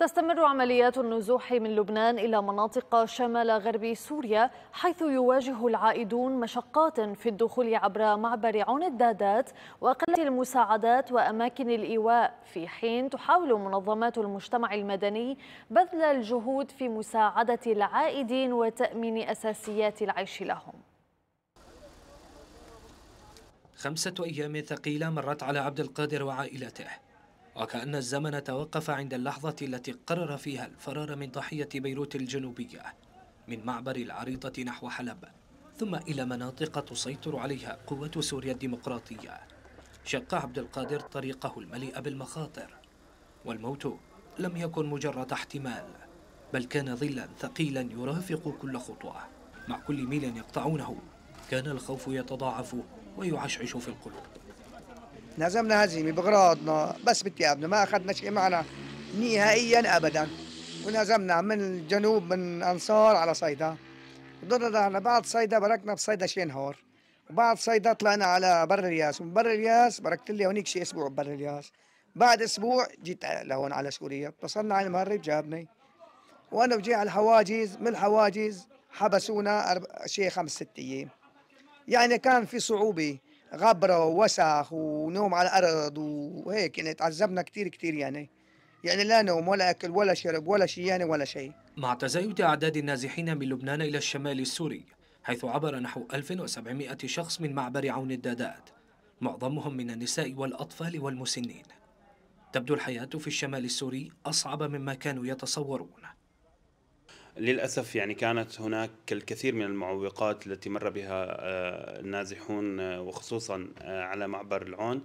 تستمر عمليات النزوح من لبنان إلى مناطق شمال غرب سوريا حيث يواجه العائدون مشقات في الدخول عبر معبر عون الدادات وقلة المساعدات وأماكن الإيواء في حين تحاول منظمات المجتمع المدني بذل الجهود في مساعدة العائدين وتأمين أساسيات العيش لهم خمسة أيام ثقيلة مرت على عبد القادر وعائلته وكأن الزمن توقف عند اللحظة التي قرر فيها الفرار من ضحية بيروت الجنوبية من معبر العريضة نحو حلب ثم إلى مناطق تسيطر عليها قوة سوريا الديمقراطية شق عبد القادر طريقه المليء بالمخاطر والموت لم يكن مجرد احتمال بل كان ظلا ثقيلا يرافق كل خطوة مع كل ميل يقطعونه كان الخوف يتضاعف ويعشعش في القلوب نزمنا هزيمه بغراضنا بس بثيابنا ما اخذنا شيء معنا نهائيا ابدا ونزمنا من الجنوب من انصار على صيدا ضلنا بعد صيدا بركنا بصيدا شين هور وبعد صيدا طلعنا على بر الياس ومن بر الياس بركت لي هونيك شي اسبوع ببر الياس بعد اسبوع جيت لهون على سوريا اتصلنا على المهرب جابني وانا بجي على الحواجز من الحواجز حبسونا شيء شي خمس ست ايام يعني كان في صعوبه غبره ووسخ ونوم على الارض وهيك يعني تعذبنا كثير كثير يعني يعني لا نوم ولا اكل ولا شرب ولا شيء يعني ولا شيء مع تزايد اعداد النازحين من لبنان الى الشمال السوري حيث عبر نحو 1700 شخص من معبر عون الدادات معظمهم من النساء والاطفال والمسنين تبدو الحياه في الشمال السوري اصعب مما كانوا يتصورون للاسف يعني كانت هناك الكثير من المعوقات التي مر بها آه، النازحون آه، وخصوصا آه، على معبر العون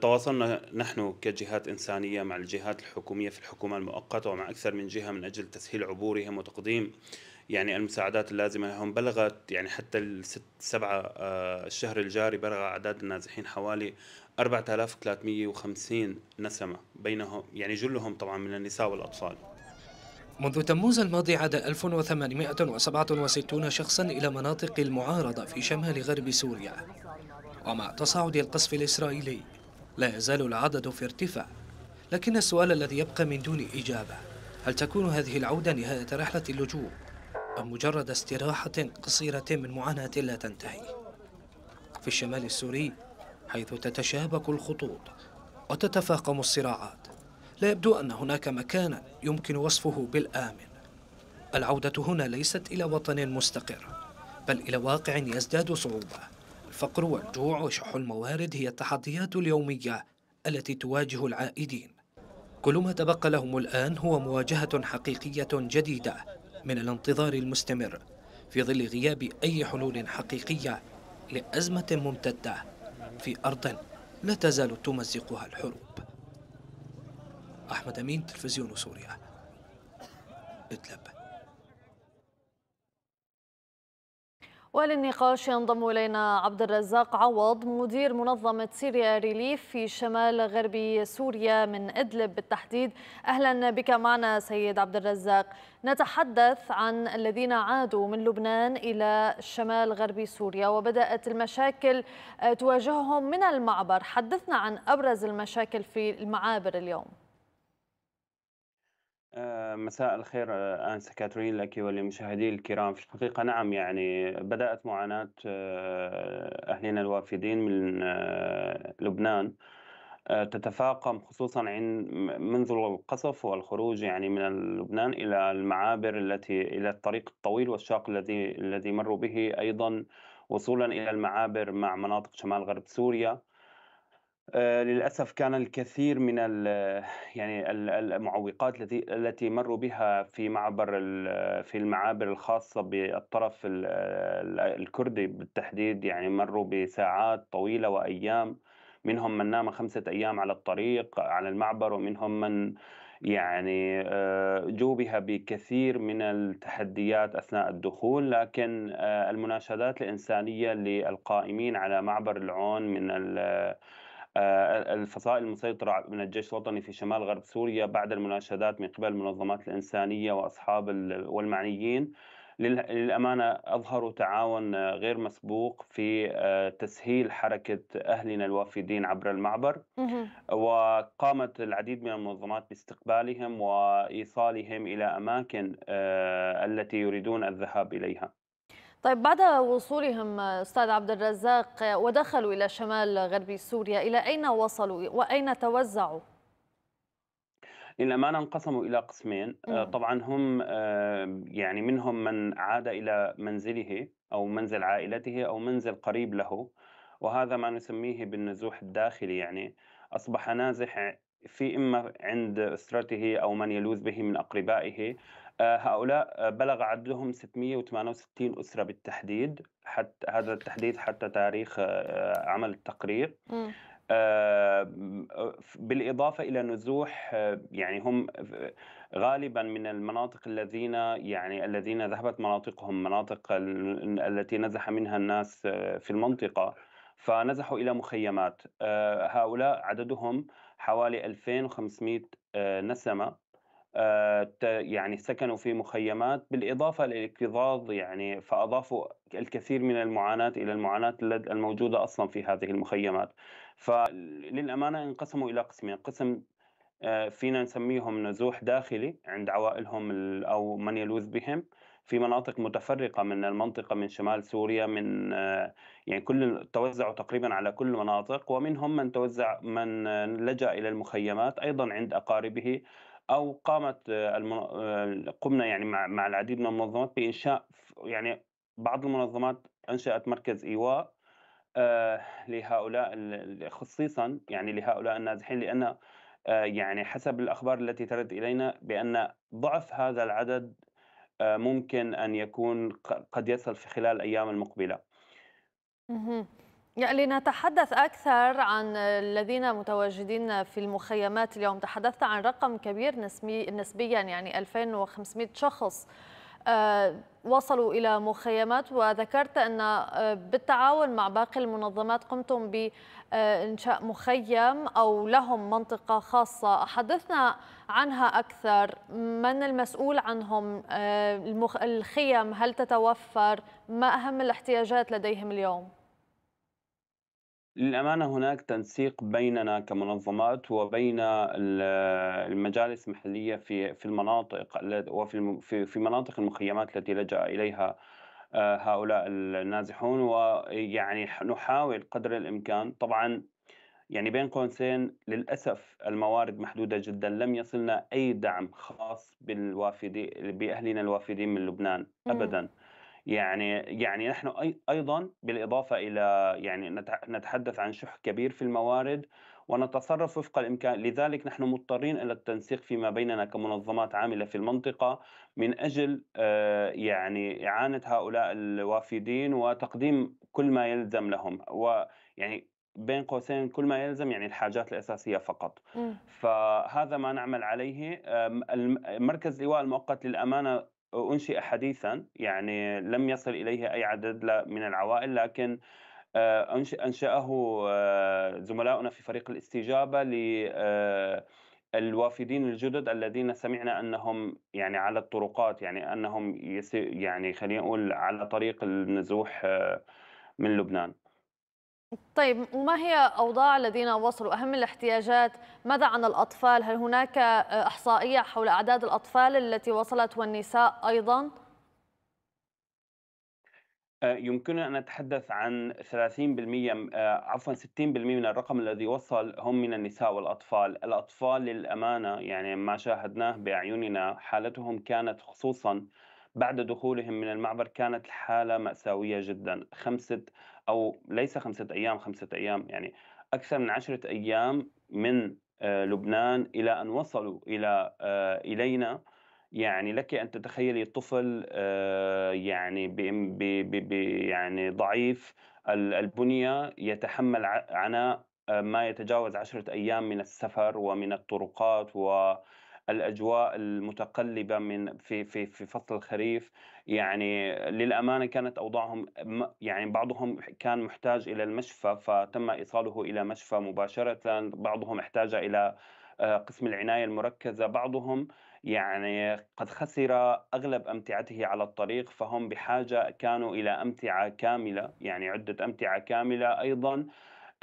تواصلنا نحن كجهات إنسانية مع الجهات الحكومية في الحكومة المؤقتة ومع أكثر من جهة من أجل تسهيل عبورهم وتقديم يعني المساعدات اللازمة لهم بلغت يعني حتى الست سبعة الشهر الجاري بلغ أعداد النازحين حوالي 4350 نسمة بينهم يعني جلهم طبعا من النساء والأطفال منذ تموز الماضي عاد 1867 شخصا إلى مناطق المعارضة في شمال غرب سوريا ومع تصاعد القصف الإسرائيلي لا يزال العدد في ارتفاع لكن السؤال الذي يبقى من دون إجابة هل تكون هذه العودة نهاية رحلة اللجوء أم مجرد استراحة قصيرة من معاناة لا تنتهي في الشمال السوري حيث تتشابك الخطوط وتتفاقم الصراعات لا يبدو أن هناك مكانا يمكن وصفه بالآمن العودة هنا ليست إلى وطن مستقر بل إلى واقع يزداد صعوبة الفقر والجوع وشح الموارد هي التحديات اليومية التي تواجه العائدين كل ما تبقى لهم الآن هو مواجهة حقيقية جديدة من الانتظار المستمر في ظل غياب أي حلول حقيقية لأزمة ممتدة في أرض لا تزال تمزقها الحروب أحمد أمين تلفزيون سوريا إدلب وللنقاش ينضم الينا عبد الرزاق عوض مدير منظمه سوريا ريليف في شمال غربي سوريا من ادلب بالتحديد اهلا بك معنا سيد عبد الرزاق نتحدث عن الذين عادوا من لبنان الى شمال غربي سوريا وبدات المشاكل تواجههم من المعبر حدثنا عن ابرز المشاكل في المعابر اليوم آه، مساء الخير آه، آنسة كاترين لك ولمشاهدي الكرام في الحقيقة نعم يعني بدأت معاناة آه، أهلنا الوافدين من لبنان تتفاقم خصوصا منذ القصف والخروج يعني من لبنان الى المعابر التي الى الطريق الطويل والشاق الذي الذي مروا به ايضا وصولا الى المعابر مع مناطق شمال غرب سوريا آه، للاسف كان الكثير من يعني المعوقات التي التي مروا بها في معبر في المعابر الخاصه بالطرف الكردي بالتحديد يعني مروا بساعات طويله وايام منهم من نام خمسة أيام على الطريق على المعبر ومنهم من يعني آه، جوبها بكثير من التحديات أثناء الدخول لكن آه، المناشدات الإنسانية للقائمين على معبر العون من آه، الفصائل المسيطرة من الجيش الوطني في شمال غرب سوريا بعد المناشدات من قبل المنظمات الإنسانية وأصحاب والمعنيين للأمانة أظهروا تعاون غير مسبوق في آه، تسهيل حركة أهلنا الوافدين عبر المعبر وقامت العديد من المنظمات باستقبالهم وإيصالهم إلى أماكن آه، التي يريدون الذهاب إليها طيب بعد وصولهم استاذ عبد الرزاق ودخلوا الى شمال غربي سوريا الى اين وصلوا واين توزعوا؟ للأمانة انقسموا إلى قسمين مم. آه، نعم. طبعا هم آه، يعني منهم من عاد إلى منزله أو منزل عائلته أو منزل قريب له وهذا ما نسميه بالنزوح الداخلي يعني أصبح نازح في إما عند أسرته أو من يلوذ به من أقربائه هؤلاء آه، بلغ عددهم 668 أسرة بالتحديد حتى هذا التحديد حتى تاريخ آه، عمل التقرير آه، بالإضافة إلى نزوح يعني هم غالبا من المناطق الذين يعني الذين ذهبت مناطقهم مناطق التي نزح منها الناس في المنطقة فنزحوا إلى مخيمات هؤلاء عددهم حوالي 2500 نسمة آه، يعني سكنوا في مخيمات بالإضافة للإكتظاظ يعني فأضافوا الكثير من المعاناة إلى المعاناة الموجودة أصلا في هذه المخيمات فللأمانة انقسموا إلى قسمين قسم آه، فينا نسميهم نزوح داخلي عند عوائلهم أو من يلوذ بهم في مناطق متفرقة من المنطقة من شمال سوريا من آه، يعني كل توزعوا تقريبا على كل مناطق ومنهم من توزع من لجأ إلى المخيمات أيضا عند أقاربه او قامت آه، آه، قمنا يعني مع مع العديد من المنظمات بانشاء يعني بعض المنظمات انشات مركز ايواء آه، لهؤلاء خصيصا يعني لهؤلاء النازحين لان يعني حسب الاخبار التي ترد الينا بان ضعف هذا العدد ممكن ان يكون قد يصل في خلال الايام المقبله. لنتحدث أكثر عن الذين متواجدين في المخيمات اليوم تحدثت عن رقم كبير نسبي نسبيا يعني 2500 شخص آه، وصلوا إلى مخيمات وذكرت أن آه، بالتعاون مع باقي المنظمات قمتم بإنشاء آه، مخيم أو لهم منطقة خاصة حدثنا عنها أكثر من المسؤول عنهم الخيم هل تتوفر ما أهم الاحتياجات لديهم اليوم؟ للأمانة هناك تنسيق بيننا كمنظمات وبين المجالس المحلية في في المناطق وفي في مناطق المخيمات التي لجأ إليها آه، هؤلاء النازحون ويعني نحاول قدر الإمكان طبعا يعني بين قوسين للأسف الموارد محدودة جدا لم يصلنا أي دعم خاص بالوافدين بأهلنا الوافدين من لبنان أبدا يعني يعني نحن ايضا بالاضافه الى يعني نتحدث عن شح كبير في الموارد ونتصرف وفق الامكان لذلك نحن مضطرين الى التنسيق فيما بيننا كمنظمات عامله في المنطقه من اجل آه، يعني اعانه هؤلاء الوافدين وتقديم كل ما يلزم لهم ويعني بين قوسين كل ما يلزم يعني الحاجات الأساسية فقط م. إمم. فهذا ما نعمل عليه مركز لواء المؤقت للأمانة أنشئ حديثا يعني لم يصل إليه أي عدد من العوائل لكن آه، أنشأه آه، زملاؤنا في فريق الاستجابة للوافدين آه، الجدد الذين سمعنا أنهم يعني على الطرقات يعني أنهم يعني خلينا نقول على طريق النزوح من لبنان طيب وما هي أوضاع الذين وصلوا أهم الاحتياجات ماذا عن الأطفال هل هناك إحصائية حول أعداد الأطفال التي وصلت والنساء أيضا؟ آه، يمكننا أن نتحدث عن 30% آه، عفوا 60% من الرقم الذي وصل هم من النساء والأطفال الأطفال للأمانة يعني ما شاهدناه بأعيننا حالتهم كانت خصوصا بعد دخولهم من المعبر كانت الحالة مأساوية جدا خمسة او ليس خمسه ايام خمسه ايام يعني اكثر من عشره ايام من آه، لبنان الى ان وصلوا الى آه، الينا يعني لك ان تتخيلي طفل آه، يعني ب بي يعني ضعيف البنيه يتحمل عناء ما يتجاوز عشرة أيام من السفر ومن الطرقات و الاجواء المتقلبه من في في في فصل الخريف يعني للامانه كانت اوضاعهم يعني بعضهم كان محتاج الى المشفى فتم ايصاله الى مشفى مباشره بعضهم احتاج الى آه، قسم العنايه المركزه بعضهم يعني قد خسر اغلب امتعته على الطريق فهم بحاجه كانوا الى امتعه كامله يعني عده امتعه كامله ايضا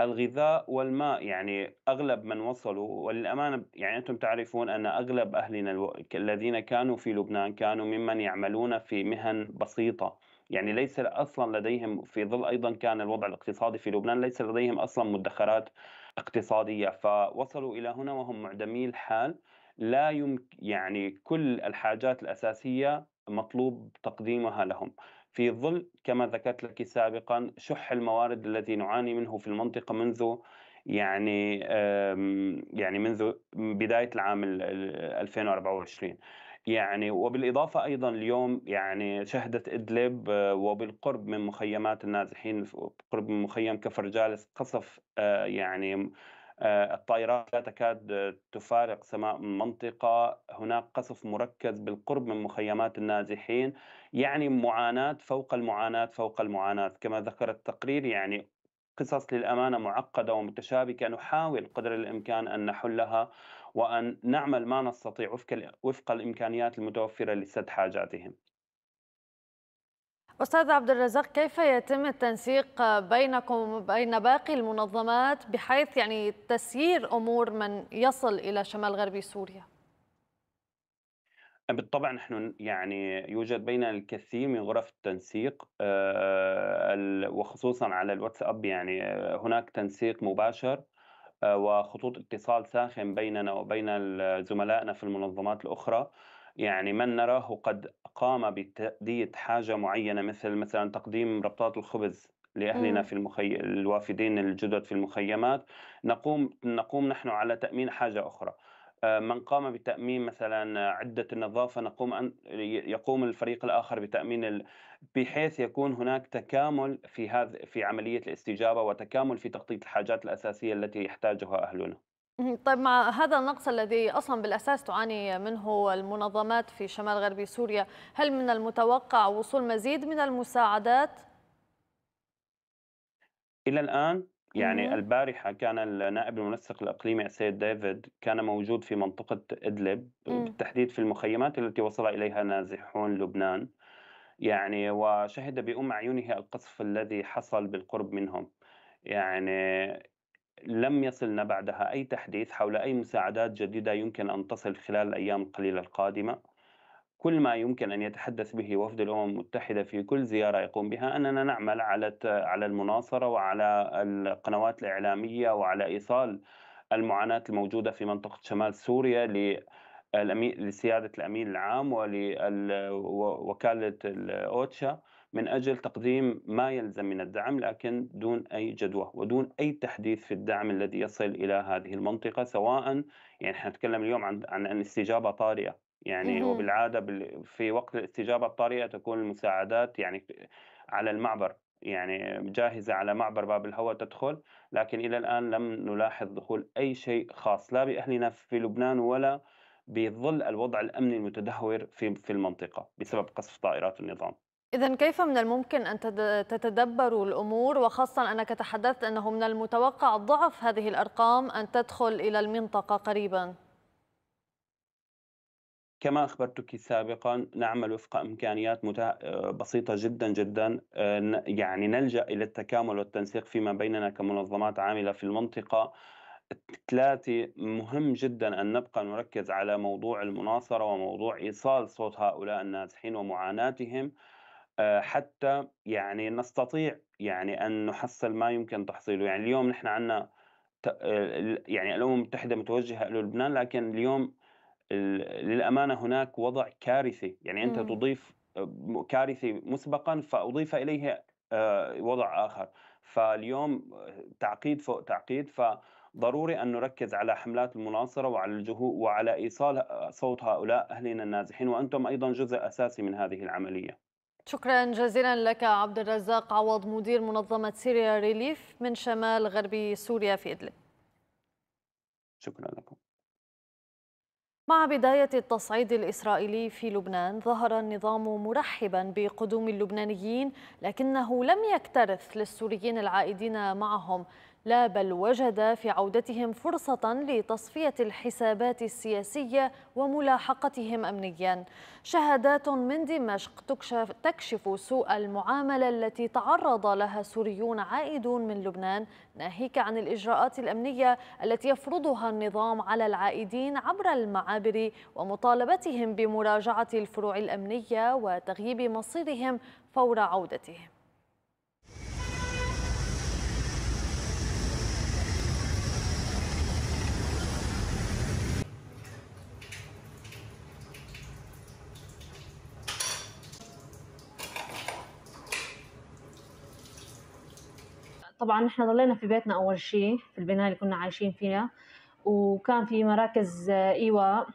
الغذاء والماء يعني اغلب من وصلوا وللامانه يعني انتم تعرفون ان اغلب اهلنا الذين كانوا في لبنان كانوا ممن يعملون في مهن بسيطه يعني ليس اصلا لديهم في ظل ايضا كان الوضع الاقتصادي في لبنان ليس لديهم اصلا مدخرات اقتصاديه فوصلوا الى هنا وهم معدمي الحال لا يمكن يعني كل الحاجات الاساسيه مطلوب تقديمها لهم في ظل كما ذكرت لك سابقا شح الموارد الذي نعاني منه في المنطقه منذ يعني يعني منذ بدايه العام 2024 يعني وبالاضافه ايضا اليوم يعني شهدت ادلب آه، وبالقرب من مخيمات النازحين قرب من مخيم كفر جالس قصف آه، يعني آه، الطائرات لا تكاد تفارق سماء منطقة هناك قصف مركز بالقرب من مخيمات النازحين يعني معاناة فوق المعاناة فوق المعاناة كما ذكر التقرير يعني قصص للأمانة معقدة ومتشابكة نحاول قدر الإمكان أن نحلها وأن نعمل ما نستطيع وفق, وفق الإمكانيات المتوفرة لسد حاجاتهم أستاذ عبد الرزاق كيف يتم التنسيق بينكم وبين باقي المنظمات بحيث يعني تسيير أمور من يصل إلى شمال غربي سوريا؟ بالطبع نحن يعني يوجد بيننا الكثير من غرف التنسيق آه، وخصوصا على الواتساب يعني آه، هناك تنسيق مباشر آه، وخطوط اتصال ساخن بيننا وبين زملائنا في المنظمات الأخرى يعني من نراه قد قام بتأدية حاجة معينة مثل مثلا تقديم ربطات الخبز لأهلنا في المخي... الوافدين الجدد في المخيمات نقوم نقوم نحن على تأمين حاجة أخرى آه، من قام بتأمين مثلا عدة النظافة نقوم أن يقوم الفريق الآخر بتأمين ال... بحيث يكون هناك تكامل في هذا في عملية الاستجابة وتكامل في تغطية الحاجات الأساسية التي يحتاجها أهلنا. طيب مع هذا النقص الذي اصلا بالاساس تعاني منه المنظمات في شمال غربي سوريا، هل من المتوقع وصول مزيد من المساعدات؟ الى الان يعني البارحة كان النائب المنسق الإقليمي السيد ديفيد كان موجود في منطقة إدلب بالتحديد في المخيمات التي وصل إليها نازحون لبنان يعني وشهد بأم عيونه القصف الذي حصل بالقرب منهم يعني لم يصلنا بعدها أي تحديث حول أي مساعدات جديدة يمكن أن تصل خلال الأيام القليلة القادمة كل ما يمكن أن يتحدث به وفد الأمم المتحدة في كل زيارة يقوم بها أننا نعمل على على المناصرة وعلى القنوات الإعلامية وعلى إيصال المعاناة الموجودة في منطقة شمال سوريا لسيادة الأمين العام ولوكالة الأوتشا من أجل تقديم ما يلزم من الدعم لكن دون أي جدوى ودون أي تحديث في الدعم الذي يصل إلى هذه المنطقة سواء يعني نحن نتكلم اليوم عن عن, عن استجابة طارئة يعني وبالعادة في وقت الاستجابة الطارئة تكون المساعدات يعني على المعبر يعني جاهزة على معبر باب الهوى تدخل لكن إلى الآن لم نلاحظ دخول أي شيء خاص لا بأهلنا في لبنان ولا بظل الوضع الأمني المتدهور في في المنطقة بسبب قصف طائرات النظام إذا كيف من الممكن أن تتدبروا الأمور وخاصة أنك تحدثت أنه من المتوقع ضعف هذه الأرقام أن تدخل إلى المنطقة قريبا كما أخبرتك سابقا نعمل وفق إمكانيات آه، بسيطة جدا جدا آه، يعني نلجأ إلى التكامل والتنسيق فيما بيننا كمنظمات عاملة في المنطقة ثلاثة مهم جدا أن نبقى نركز على موضوع المناصرة وموضوع إيصال صوت هؤلاء النازحين ومعاناتهم آه، حتى يعني نستطيع يعني أن نحصل ما يمكن تحصيله يعني اليوم نحن عندنا آه، يعني الأمم المتحدة متوجهة إلى لبنان لكن اليوم للأمانة هناك وضع كارثي يعني أنت إمم. تضيف كارثي مسبقا فأضيف إليه آه، وضع آخر فاليوم تعقيد فوق تعقيد فضروري أن نركز على حملات المناصرة وعلى الجهود وعلى إيصال صوت هؤلاء أهلنا النازحين وأنتم أيضا جزء أساسي من هذه العملية شكرا جزيلا لك عبد الرزاق عوض مدير منظمة سوريا ريليف من شمال غربي سوريا في إدلب شكرا لكم مع بداية التصعيد الإسرائيلي في لبنان ظهر النظام مرحبا بقدوم اللبنانيين لكنه لم يكترث للسوريين العائدين معهم لا بل وجد في عودتهم فرصة لتصفية الحسابات السياسية وملاحقتهم أمنيا شهادات من دمشق تكشف, تكشف سوء المعاملة التي تعرض لها سوريون عائدون من لبنان ناهيك عن الإجراءات الأمنية التي يفرضها النظام على العائدين عبر المعابر ومطالبتهم بمراجعة الفروع الأمنية وتغييب مصيرهم فور عودتهم طبعا نحن ضلينا في بيتنا أول شيء في البناية اللي كنا عايشين فيها وكان في مراكز آه، إيواء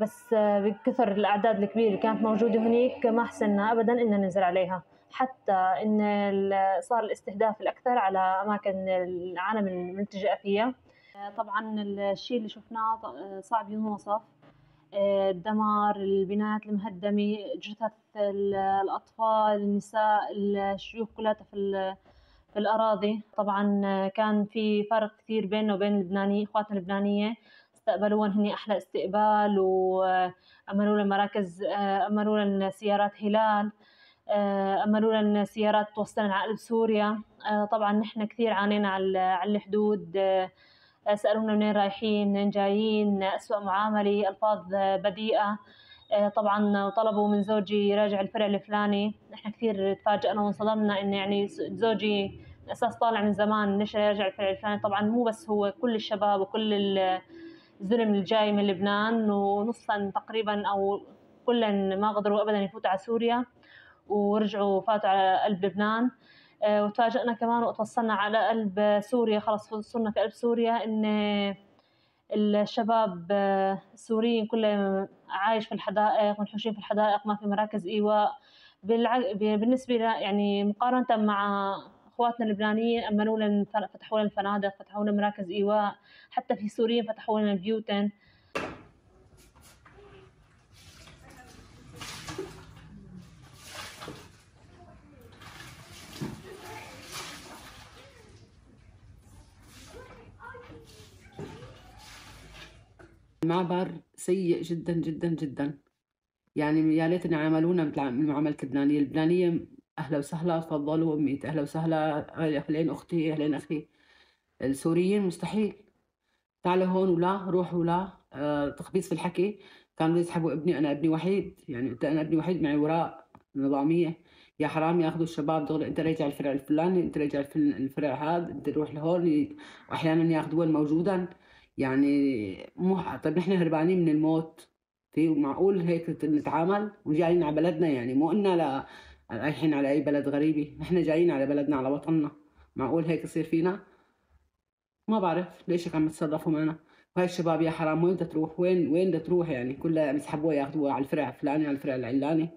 بس آه، بكثر الأعداد الكبيرة اللي كانت موجودة هناك ما حسنا أبدا إننا ننزل عليها حتى إن صار الاستهداف الأكثر على أماكن العالم الملتجئة فيها آه، طبعا الشيء اللي شفناه صعب ينوصف الدمار البنايات المهدمة جثث الأطفال النساء الشيوخ كلها في في الأراضي طبعا آه، كان في فرق كثير بيننا وبين اللبنانية إخواتنا اللبنانية استقبلوهم هني أحلى استقبال وأملوا آه، لنا مراكز آه، امنوا لنا سيارات هلال امنوا لنا سيارات توصلنا على قلب سوريا طبعا نحن كثير عانينا على الحدود سألونا منين رايحين منين جايين أسوأ معاملة ألفاظ بديئة طبعا وطلبوا من زوجي يراجع الفرع الفلاني نحن كثير تفاجئنا وانصدمنا ان يعني زوجي اساس طالع من زمان نشأ يرجع في الفلاني طبعا مو بس هو كل الشباب وكل الزلم الجاي من لبنان ونصا تقريبا او كلا ما قدروا ابدا يفوتوا على سوريا ورجعوا فاتوا على قلب لبنان آه، وتفاجئنا كمان وقت وصلنا على قلب سوريا خلص وصلنا في قلب سوريا ان الشباب آه، السوريين كلهم عايش في الحدائق منحوشين في الحدائق ما في مراكز ايواء بالنسبه يعني مقارنه مع اخواتنا اللبنانيين امنوا لنا فتحوا لنا الفنادق فتحوا لنا مراكز ايواء حتى في سوريا فتحوا لنا بيوتن المعبر سيء جدا جدا جدا يعني يا ليتنا عاملونا مثل المعامله اللبنانيه، اللبنانيه اهلا وسهلا تفضلوا امي اهلا وسهلا اهلين اختي اهلين اخي السوريين مستحيل تعالوا هون ولا روحوا ولا آه تخبيص في الحكي كانوا يسحبوا ابني انا ابني وحيد يعني انا ابني وحيد معي وراء نظاميه يا حرام ياخذوا الشباب دغري انت راجع الفرع الفلاني انت راجع الفرع هذا انت روح لهون واحيانا وين موجودا يعني مو طيب نحن هربانين من الموت في معقول هيك نتعامل وجايين على بلدنا يعني مو انه لا رايحين على اي بلد غريبي نحن جايين على بلدنا على وطننا معقول هيك يصير فينا ما بعرف ليش عم يتصرفوا معنا وهي الشباب يا حرام وين بدها تروح وين وين بدها تروح يعني كلها عم يعني يسحبوها ياخذوها على الفرع الفلاني على الفرع العلاني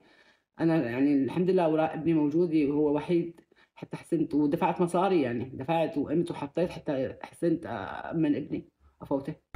انا يعني الحمد لله وراء ابني موجود وهو وحيد حتى حسنت ودفعت مصاري يعني دفعت وقمت وحطيت حتى حسنت آه، من ابني افوته